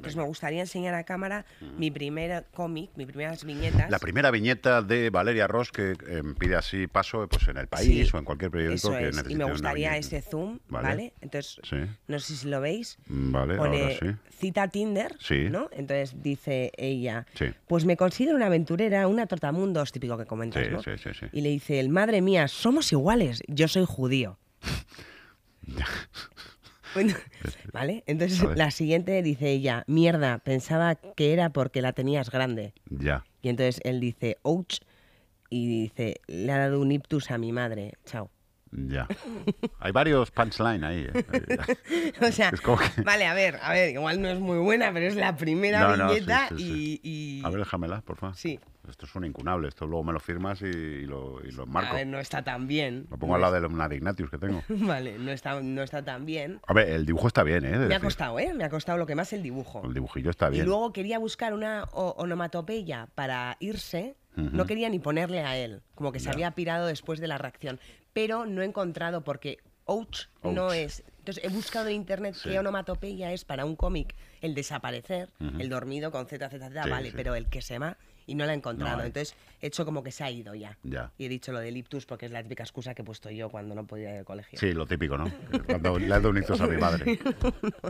Pues me gustaría enseñar a cámara mm. mi primer cómic, mis primeras viñetas. La primera viñeta de Valeria Ross que eh, pide así paso pues, en El País o en cualquier periódico que Y me gustaría ese zoom, ¿vale? Entonces, no sé si lo veis. Mm, vale, Cita Tinder, ¿no? Entonces dice ella, pues me considero una aventurera, una tortamundos, típico que comentas, ¿no? Y le dice, el madre mía, somos iguales, yo soy judío. vale, entonces la siguiente dice ella, mierda, pensaba que era porque la tenías grande. Ya. Y entonces él dice, ouch, y dice, le ha dado un iptus a mi madre, chao. Ya. Hay varios punchlines ahí. Eh. o sea, vale, a ver, a ver, igual no es muy buena, pero es la primera no, y, A ver, déjamela, por favor. Sí. Esto es un incunable, esto luego me lo firmas y, lo, y marco. no está tan bien. Lo pongo al lado de la de Ignatius que tengo. vale, no está, tan bien. A ver, el dibujo está bien, ¿eh? me ha costado, ¿eh? Me ha costado lo que más el dibujo. El dibujillo está bien. Y luego quería buscar una onomatopeya para irse. No quería ni ponerle a él, como que se había pirado después de la reacción. Pero no he encontrado porque ouch. no es entonces he buscado en internet qué onomatopeya es para un cómic el desaparecer, el dormido con Z, Z, Z, vale, pero el que se va y no la he encontrado. Entonces he hecho como que se ha ido ya. Y he dicho lo de ictus porque es la típica excusa que he puesto yo cuando no podía ir al colegio. Sí, lo típico, ¿no? cuando le he dado un a mi madre.